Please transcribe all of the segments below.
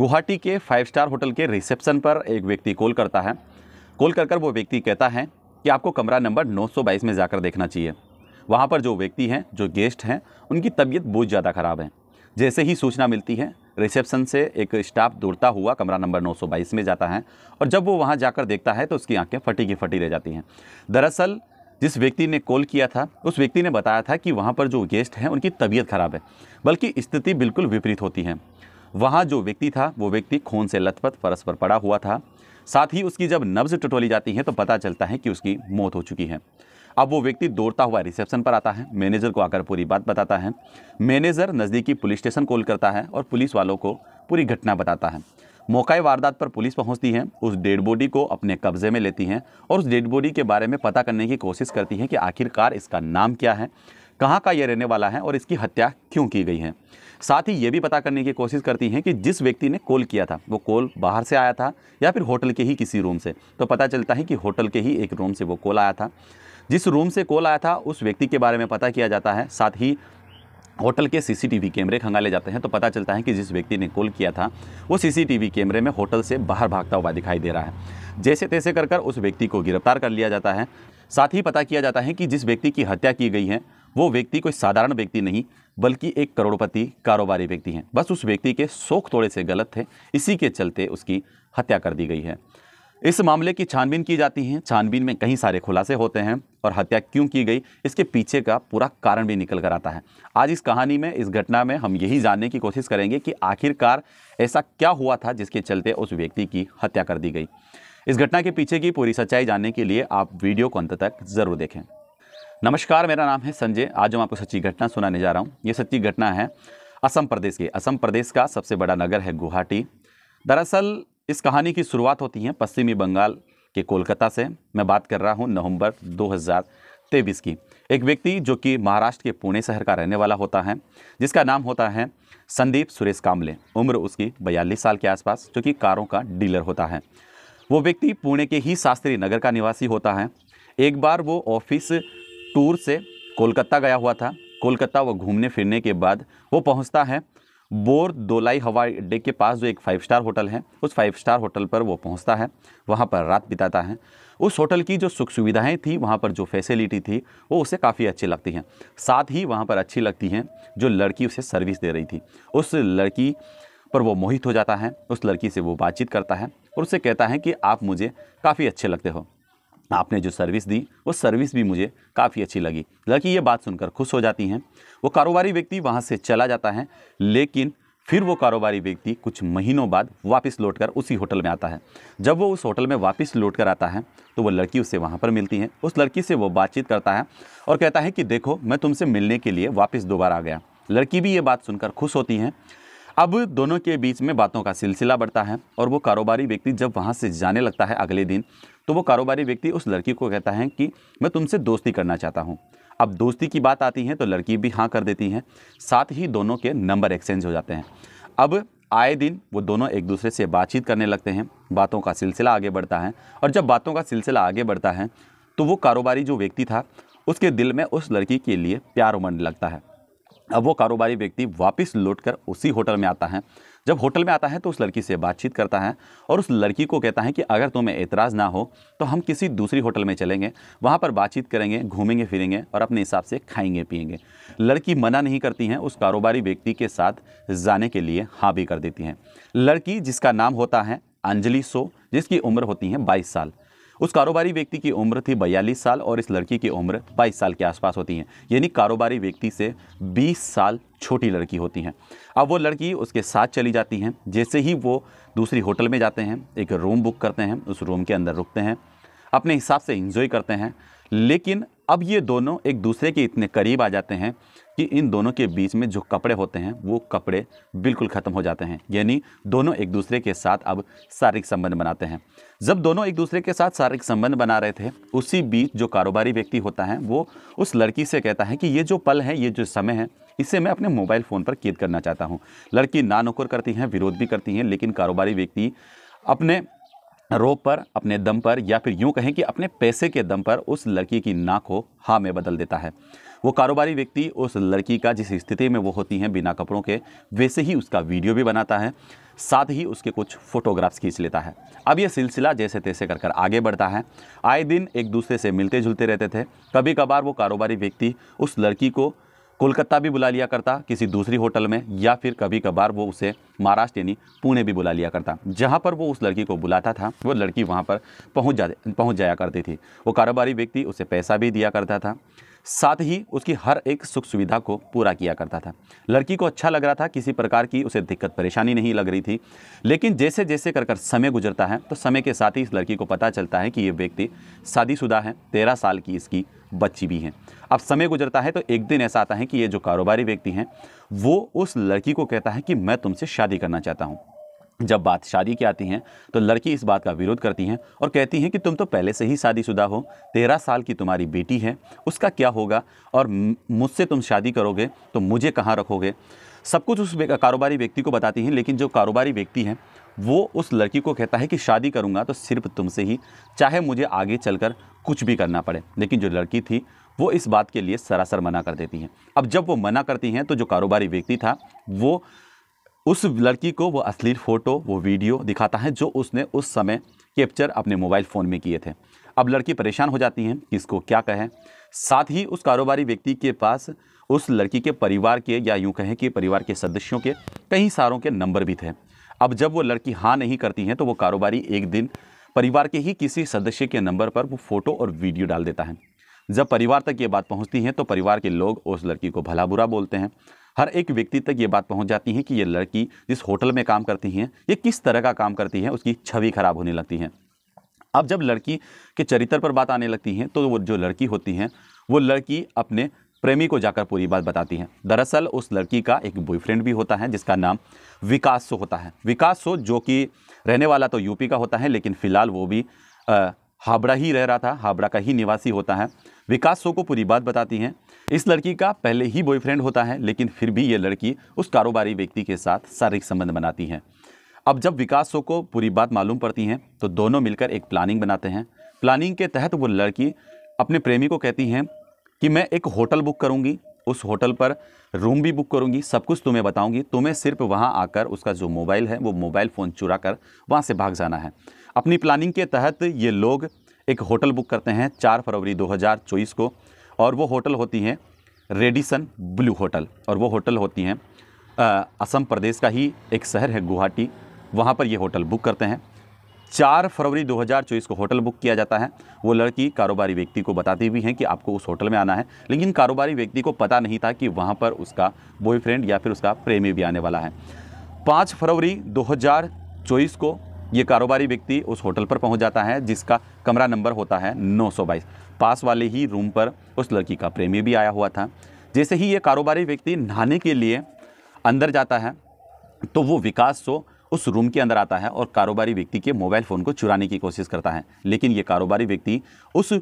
गुवाहाटी के five star hotel के reception पर एक व्यक्ति कॉल करता है कॉल कर कर वो व्यक्ति कहता है कि आपको कमरा नंबर 922 में जाकर देखना चाहिए वहाँ पर जो व्यक्ति हैं जो गेस्ट हैं उनकी तबीयत बहुत ज़्यादा ख़राब है जैसे ही सूचना मिलती है रिसेप्शन से एक स्टाफ दौड़ता हुआ कमरा नंबर 922 में जाता है और जब वो वहाँ जाकर देखता है तो उसकी आंखें फटी की फटी रह जाती हैं दरअसल जिस व्यक्ति ने कॉल किया था उस व्यक्ति ने बताया था कि वहाँ पर जो गेस्ट हैं उनकी तबीयत ख़राब है बल्कि स्थिति बिल्कुल विपरीत होती है वहाँ जो व्यक्ति था वो व्यक्ति खून से लथपथ फरस पर पड़ा हुआ था साथ ही उसकी जब नब्ज टटोली जाती है तो पता चलता है कि उसकी मौत हो चुकी है अब वो व्यक्ति दौड़ता हुआ रिसेप्शन पर आता है मैनेजर को आकर पूरी बात बताता है मैनेजर नज़दीकी पुलिस स्टेशन कॉल करता है और पुलिस वालों को पूरी घटना बताता है मौका वारदात पर पुलिस पहुंचती है उस डेड बॉडी को अपने कब्जे में लेती हैं और उस डेड बॉडी के बारे में पता करने की कोशिश करती है कि आखिरकार इसका नाम क्या है कहाँ का ये रहने वाला है और इसकी हत्या क्यों की गई है साथ ही ये भी पता करने की कोशिश करती हैं कि जिस व्यक्ति ने कॉल किया था वो कॉल बाहर से आया था या फिर होटल के ही किसी रूम से तो पता चलता है कि होटल के ही एक रूम से वो कॉल आया था जिस रूम से कॉल आया था उस व्यक्ति के बारे में पता किया जाता है साथ ही होटल के सीसीटीवी कैमरे खंगाले जाते हैं तो पता चलता है कि जिस व्यक्ति ने कॉल किया था वो सीसीटीवी कैमरे में होटल से बाहर भागता हुआ दिखाई दे रहा है जैसे तैसे कर कर उस व्यक्ति को गिरफ्तार कर लिया जाता है साथ ही पता किया जाता है कि जिस व्यक्ति की हत्या की गई है वो व्यक्ति कोई साधारण व्यक्ति नहीं बल्कि एक करोड़पति कारोबारी व्यक्ति हैं बस उस व्यक्ति के शोक थोड़े से गलत थे इसी के चलते उसकी हत्या कर दी गई है इस मामले की छानबीन की जाती है छानबीन में कई सारे खुलासे होते हैं और हत्या क्यों की गई इसके पीछे का पूरा कारण भी निकल कर आता है आज इस कहानी में इस घटना में हम यही जानने की कोशिश करेंगे कि आखिरकार ऐसा क्या हुआ था जिसके चलते उस व्यक्ति की हत्या कर दी गई इस घटना के पीछे की पूरी सच्चाई जानने के लिए आप वीडियो को अंत तक ज़रूर देखें नमस्कार मेरा नाम है संजय आज हम आपको सच्ची घटना सुनाने जा रहा हूँ ये सच्ची घटना है असम प्रदेश की असम प्रदेश का सबसे बड़ा नगर है गुवाहाटी दरअसल इस कहानी की शुरुआत होती है पश्चिमी बंगाल के कोलकाता से मैं बात कर रहा हूँ नवंबर 2023 की एक व्यक्ति जो कि महाराष्ट्र के पुणे शहर का रहने वाला होता है जिसका नाम होता है संदीप सुरेश कामले उम्र उसकी बयालीस साल के आसपास जो कि कारों का डीलर होता है वो व्यक्ति पुणे के ही शास्त्री नगर का निवासी होता है एक बार वो ऑफिस टूर से कोलकाता गया हुआ था कोलकाता वो घूमने फिरने के बाद वो पहुंचता है बोर दोलाई हवाई अड्डे के पास जो एक फाइव स्टार होटल है उस फाइव स्टार होटल पर वो पहुंचता है वहाँ पर रात बिताता है उस होटल की जो सुख सुविधाएं थी वहाँ पर जो फैसिलिटी थी वो उसे काफ़ी अच्छी लगती हैं साथ ही वहाँ पर अच्छी लगती हैं जो लड़की उसे सर्विस दे रही थी उस लड़की पर वो मोहित हो जाता है उस लड़की से वो बातचीत करता है और उसे कहता है कि आप मुझे काफ़ी अच्छे लगते हो आपने जो सर्विस दी वो सर्विस भी मुझे काफ़ी अच्छी लगी लड़की ये बात सुनकर खुश हो जाती हैं वो कारोबारी व्यक्ति वहाँ से चला जाता है लेकिन फिर वो कारोबारी व्यक्ति कुछ महीनों बाद वापस लौटकर उसी होटल में आता है जब वो उस होटल में वापस लौट कर आता है तो वो लड़की उससे वहाँ पर मिलती है उस लड़की से वो बातचीत करता है और कहता है कि देखो मैं तुमसे मिलने के लिए वापस दोबारा आ गया लड़की भी ये बात सुनकर खुश होती हैं अब दोनों के बीच में बातों का सिलसिला बढ़ता है और वो कारोबारी व्यक्ति जब वहाँ से जाने लगता है अगले दिन तो वो कारोबारी व्यक्ति उस लड़की को कहता है कि मैं तुमसे दोस्ती करना चाहता हूँ अब दोस्ती की बात आती है तो लड़की भी हाँ कर देती हैं साथ ही दोनों के नंबर एक्सचेंज हो जाते हैं अब आए दिन वो दोनों एक दूसरे से बातचीत करने लगते हैं बातों का सिलसिला आगे बढ़ता है और जब बातों का सिलसिला आगे बढ़ता है तो वो कारोबारी जो व्यक्ति था उसके दिल में उस लड़की के लिए प्यार उमड़ने लगता है अब वो कारोबारी व्यक्ति वापस लौटकर उसी होटल में आता है जब होटल में आता है तो उस लड़की से बातचीत करता है और उस लड़की को कहता है कि अगर तुम्हें एतराज़ ना हो तो हम किसी दूसरी होटल में चलेंगे वहाँ पर बातचीत करेंगे घूमेंगे फिरेंगे और अपने हिसाब से खाएंगे पिएंगे लड़की मना नहीं करती हैं उस कारोबारी व्यक्ति के साथ जाने के लिए हाँ भी कर देती हैं लड़की जिसका नाम होता है अंजलि सो जिसकी उम्र होती है बाईस साल उस कारोबारी व्यक्ति की उम्र थी बयालीस साल और इस लड़की की उम्र बाईस साल के आसपास होती है यानी कारोबारी व्यक्ति से बीस साल छोटी लड़की होती हैं अब वो लड़की उसके साथ चली जाती हैं जैसे ही वो दूसरी होटल में जाते हैं एक रूम बुक करते हैं उस रूम के अंदर रुकते हैं अपने हिसाब से इंजॉय करते हैं लेकिन अब ये दोनों एक दूसरे के इतने करीब आ जाते हैं कि इन दोनों के बीच में जो कपड़े होते हैं वो कपड़े बिल्कुल ख़त्म हो जाते हैं यानी दोनों एक दूसरे के साथ अब शारीरिक संबंध बनाते हैं जब दोनों एक दूसरे के साथ शारीरिक संबंध बना रहे थे उसी बीच जो कारोबारी व्यक्ति होता है वो उस लड़की से कहता है कि ये जो पल है ये जो समय है इसे मैं अपने मोबाइल फ़ोन पर कैद करना चाहता हूँ लड़की ना नौकर करती हैं विरोध भी करती हैं लेकिन कारोबारी व्यक्ति अपने रोप पर अपने दम पर या फिर यूं कहें कि अपने पैसे के दम पर उस लड़की की ना को हाँ में बदल देता है वो कारोबारी व्यक्ति उस लड़की का जिस स्थिति में वो होती हैं बिना कपड़ों के वैसे ही उसका वीडियो भी बनाता है साथ ही उसके कुछ फ़ोटोग्राफ्स खींच लेता है अब ये सिलसिला जैसे तैसे कर कर आगे बढ़ता है आए दिन एक दूसरे से मिलते जुलते रहते थे कभी कभार वो कारोबारी व्यक्ति उस लड़की को कोलकाता भी बुला लिया करता किसी दूसरी होटल में या फिर कभी कभार वो उसे महाराष्ट्र यानी पुणे भी बुला लिया करता जहाँ पर वो उस लड़की को बुलाता था वो लड़की वहाँ पर पहुँच जा पहुँच जाया करती थी वो कारोबारी व्यक्ति उसे पैसा भी दिया करता था साथ ही उसकी हर एक सुख सुविधा को पूरा किया करता था लड़की को अच्छा लग रहा था किसी प्रकार की उसे दिक्कत परेशानी नहीं लग रही थी लेकिन जैसे जैसे कर कर समय गुजरता है तो समय के साथ ही इस लड़की को पता चलता है कि ये व्यक्ति शादीशुदा है तेरह साल की इसकी बच्ची भी हैं अब समय गुजरता है तो एक दिन ऐसा आता है कि ये जो कारोबारी व्यक्ति हैं वो उस लड़की को कहता है कि मैं तुमसे शादी करना चाहता हूँ जब बात शादी की आती है तो लड़की इस बात का विरोध करती हैं और कहती हैं कि तुम तो पहले से ही शादीशुदा हो तेरह साल की तुम्हारी बेटी है उसका क्या होगा और मुझसे तुम शादी करोगे तो मुझे कहाँ रखोगे सब कुछ उस कारोबारी व्यक्ति को बताती हैं लेकिन जो कारोबारी व्यक्ति हैं वो उस लड़की को कहता है कि शादी करूँगा तो सिर्फ तुमसे ही चाहे मुझे आगे चलकर कुछ भी करना पड़े लेकिन जो लड़की थी वो इस बात के लिए सरासर मना कर देती हैं अब जब वो मना करती हैं तो जो कारोबारी व्यक्ति था वो उस लड़की को वो असली फ़ोटो वो वीडियो दिखाता है जो उसने उस समय कैप्चर अपने मोबाइल फ़ोन में किए थे अब लड़की परेशान हो जाती है कि इसको क्या कहें साथ ही उस कारोबारी व्यक्ति के पास उस लड़की के परिवार के या यूँ कहें कि परिवार के सदस्यों के कई सारों के नंबर भी थे अब जब वो लड़की हाँ नहीं करती हैं तो वो कारोबारी एक दिन परिवार के ही किसी सदस्य के नंबर पर वो फ़ोटो और वीडियो डाल देता है जब परिवार तक ये बात पहुंचती है तो परिवार के लोग उस लड़की को भला बुरा बोलते हैं हर एक व्यक्ति तक ये बात पहुंच जाती है कि ये लड़की जिस होटल में काम करती हैं ये किस तरह का काम करती है उसकी छवि खराब होने लगती है अब जब लड़की के चरित्र पर बात आने लगती है तो वो जो लड़की होती हैं वो लड़की अपने प्रेमी को जाकर पूरी बात बताती हैं दरअसल उस लड़की का एक बॉयफ्रेंड भी होता है जिसका नाम विकास सो होता है विकास सो जो कि रहने वाला तो यूपी का होता है लेकिन फ़िलहाल वो भी हाबड़ा ही रह रहा था हाबड़ा का ही निवासी होता है विकास सो को पूरी बात बताती हैं इस लड़की का पहले ही बॉयफ्रेंड होता है लेकिन फिर भी ये लड़की उस कारोबारी व्यक्ति के साथ शारीरिक संबंध बनाती हैं अब जब विकास सो को पूरी बात मालूम पड़ती हैं तो दोनों मिलकर एक प्लानिंग बनाते हैं प्लानिंग के तहत वो लड़की अपने प्रेमी को कहती हैं कि मैं एक होटल बुक करूँगी उस होटल पर रूम भी बुक करूँगी सब कुछ तुम्हें बताऊँगी तुम्हें सिर्फ वहाँ आकर उसका जो मोबाइल है वो मोबाइल फ़ोन चुरा कर वहाँ से भाग जाना है अपनी प्लानिंग के तहत ये लोग एक होटल बुक करते हैं चार फरवरी दो को और वो होटल होती हैं रेडिसन ब्लू होटल और वो होटल होती हैं असम प्रदेश का ही एक शहर है गुवाहाटी वहाँ पर ये होटल बुक करते हैं चार फरवरी 2024 को होटल बुक किया जाता है वो लड़की कारोबारी व्यक्ति को बताती भी हैं कि आपको उस होटल में आना है लेकिन कारोबारी व्यक्ति को पता नहीं था कि वहाँ पर उसका बॉयफ्रेंड या फिर उसका प्रेमी भी आने वाला है पाँच फरवरी दो को ये कारोबारी व्यक्ति उस होटल पर पहुंच जाता है जिसका कमरा नंबर होता है 922 पास वाले ही रूम पर उस लड़की का प्रेमी भी आया हुआ था जैसे ही ये कारोबारी व्यक्ति नहाने के लिए अंदर जाता है तो वो विकास सो उस रूम के अंदर आता है और कारोबारी व्यक्ति के मोबाइल फ़ोन को चुराने की कोशिश करता है लेकिन ये कारोबारी व्यक्ति उस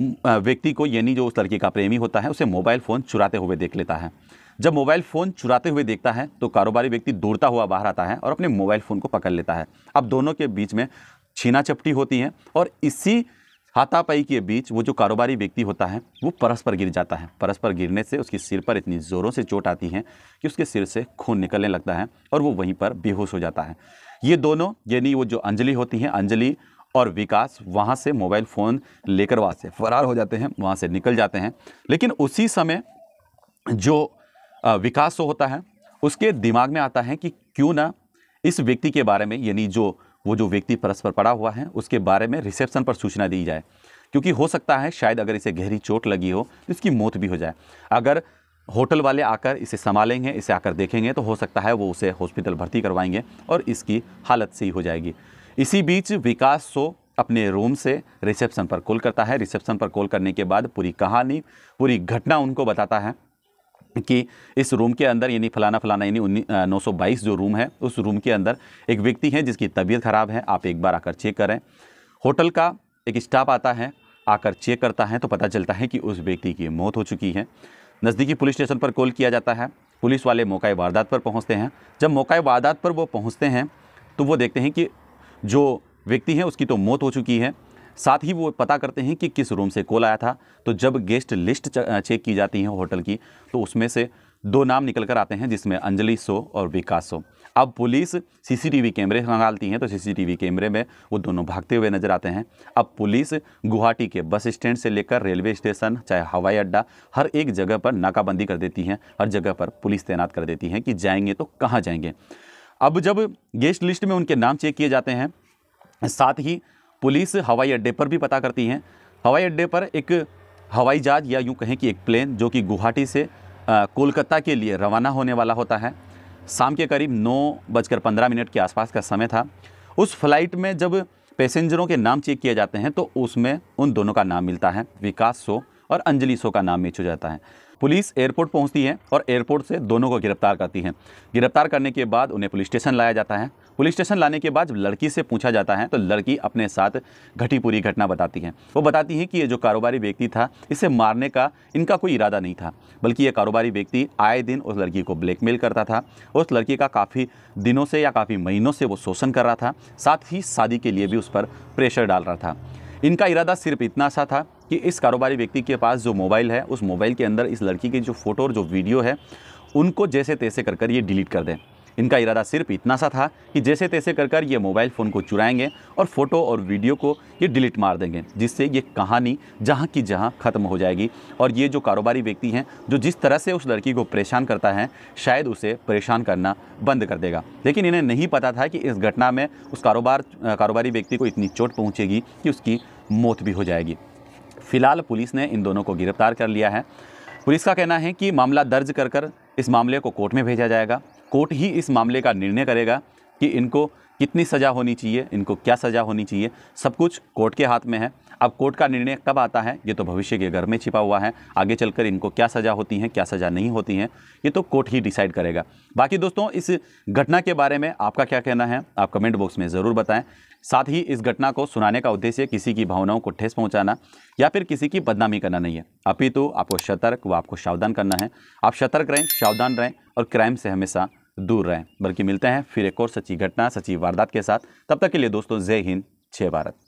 व्यक्ति को यानी जो उस लड़की का प्रेमी होता है उसे मोबाइल फ़ोन चुराते हुए देख लेता है जब मोबाइल फ़ोन चुराते हुए देखता है तो कारोबारी व्यक्ति दौड़ता हुआ बाहर आता है और अपने मोबाइल फ़ोन को पकड़ लेता है अब दोनों के बीच में छीना चपटी होती है और इसी हाथापाई के बीच वो जो कारोबारी व्यक्ति होता है वो परस्पर गिर जाता है परस्पर गिरने से उसके सिर पर इतनी ज़ोरों से चोट आती है कि उसके सिर से खून निकलने लगता है और वो वहीं पर बेहोश हो जाता है ये दोनों यानी वो जो अंजलि होती हैं अंजलि और विकास वहाँ से मोबाइल फ़ोन लेकर वहाँ से फरार हो जाते हैं वहाँ से निकल जाते हैं लेकिन उसी समय जो विकास होता है उसके दिमाग में आता है कि क्यों ना इस व्यक्ति के बारे में यानी जो वो जो व्यक्ति परस्पर पड़ा हुआ है उसके बारे में रिसेप्शन पर सूचना दी जाए क्योंकि हो सकता है शायद अगर इसे गहरी चोट लगी हो तो इसकी मौत भी हो जाए अगर होटल वाले आकर इसे संभालेंगे इसे आकर देखेंगे तो हो सकता है वो उसे हॉस्पिटल भर्ती करवाएंगे और इसकी हालत सही हो जाएगी इसी बीच विकास सो अपने रूम से रिसेप्शन पर कॉल करता है रिसेप्शन पर कॉल करने के बाद पूरी कहानी पूरी घटना उनको बताता है कि इस रूम के अंदर यानी फलाना फलाना यानी नौ सौ बाईस जो रूम है उस रूम के अंदर एक व्यक्ति है जिसकी तबीयत ख़राब है आप एक बार आकर चेक करें होटल का एक स्टाफ आता है आकर चेक करता है तो पता चलता है कि उस व्यक्ति की मौत हो चुकी है नज़दीकी पुलिस स्टेशन पर कॉल किया जाता है पुलिस वाले मौका वारदात पर पहुँचते हैं जब मौका वारदात पर वो पहुँचते हैं तो वो देखते हैं कि जो व्यक्ति हैं उसकी तो मौत हो चुकी है साथ ही वो पता करते हैं कि किस रूम से कॉल आया था तो जब गेस्ट लिस्ट चेक की जाती है होटल की तो उसमें से दो नाम निकल कर आते हैं जिसमें अंजलि सो और विकास सो अब पुलिस सीसीटीवी कैमरे मंगालती हैं तो सीसीटीवी कैमरे में वो दोनों भागते हुए नजर आते हैं अब पुलिस गुवाहाटी के बस स्टैंड से लेकर रेलवे स्टेशन चाहे हवाई अड्डा हर एक जगह पर नाकाबंदी कर देती हैं हर जगह पर पुलिस तैनात कर देती हैं कि जाएंगे तो कहाँ जाएंगे अब जब गेस्ट लिस्ट में उनके नाम चेक किए जाते हैं साथ ही पुलिस हवाई अड्डे पर भी पता करती हैं हवाई अड्डे पर एक हवाई जहाज या यूँ कहें कि एक प्लेन जो कि गुवाहाटी से कोलकाता के लिए रवाना होने वाला होता है शाम के करीब नौ बजकर पंद्रह मिनट के आसपास का समय था उस फ्लाइट में जब पैसेंजरों के नाम चेक किए जाते हैं तो उसमें उन दोनों का नाम मिलता है विकास सो और अंजलि सो का नाम मैच हो जाता है पुलिस एयरपोर्ट पहुंचती है और एयरपोर्ट से दोनों को गिरफ्तार करती है गिरफ्तार करने के बाद उन्हें पुलिस स्टेशन लाया जाता है पुलिस स्टेशन लाने के बाद जब लड़की से पूछा जाता है तो लड़की अपने साथ घटी पूरी घटना बताती है वो बताती है कि ये जो कारोबारी व्यक्ति था इसे मारने का इनका कोई इरादा नहीं था बल्कि ये कारोबारी व्यक्ति आए दिन उस लड़की को ब्लैकमेल करता था उस लड़की का काफ़ी दिनों से या काफ़ी महीनों से वो शोषण कर रहा था साथ ही शादी के लिए भी उस पर प्रेशर डाल रहा था इनका इरादा सिर्फ इतना सा था कि इस कारोबारी व्यक्ति के पास जो मोबाइल है उस मोबाइल के अंदर इस लड़की की जो फ़ोटो और जो वीडियो है उनको जैसे तैसे कर कर ये डिलीट कर दें इनका इरादा सिर्फ इतना सा था कि जैसे तैसे कर कर ये मोबाइल फ़ोन को चुराएंगे और फ़ोटो और वीडियो को ये डिलीट मार देंगे जिससे ये कहानी जहाँ की जहाँ ख़त्म हो जाएगी और ये जो कारोबारी व्यक्ति हैं जो जिस तरह से उस लड़की को परेशान करता है शायद उसे परेशान करना बंद कर देगा लेकिन इन्हें नहीं पता था कि इस घटना में उस कारोबार कारोबारी व्यक्ति को इतनी चोट पहुँचेगी कि उसकी मौत भी हो जाएगी फिलहाल पुलिस ने इन दोनों को गिरफ्तार कर लिया है पुलिस का कहना है कि मामला दर्ज कर कर इस मामले को कोर्ट में भेजा जाएगा कोर्ट ही इस मामले का निर्णय करेगा कि इनको कितनी सज़ा होनी चाहिए इनको क्या सज़ा होनी चाहिए सब कुछ कोर्ट के हाथ में है अब कोर्ट का निर्णय कब आता है ये तो भविष्य के घर में छिपा हुआ है आगे चलकर इनको क्या सज़ा होती है क्या सज़ा नहीं होती है ये तो कोर्ट ही डिसाइड करेगा बाकी दोस्तों इस घटना के बारे में आपका क्या कहना है आप कमेंट बॉक्स में ज़रूर बताएं साथ ही इस घटना को सुनाने का उद्देश्य किसी की भावनाओं को ठेस पहुँचाना या फिर किसी की बदनामी करना नहीं है अपितु तो आपको सतर्क व आपको सावधान करना है आप सतर्क रहें सावधान रहें और क्राइम से हमेशा दूर रहें बल्कि मिलते हैं फिर एक और सच्ची घटना सच्ची वारदात के साथ तब तक के लिए दोस्तों जय हिंद जय भारत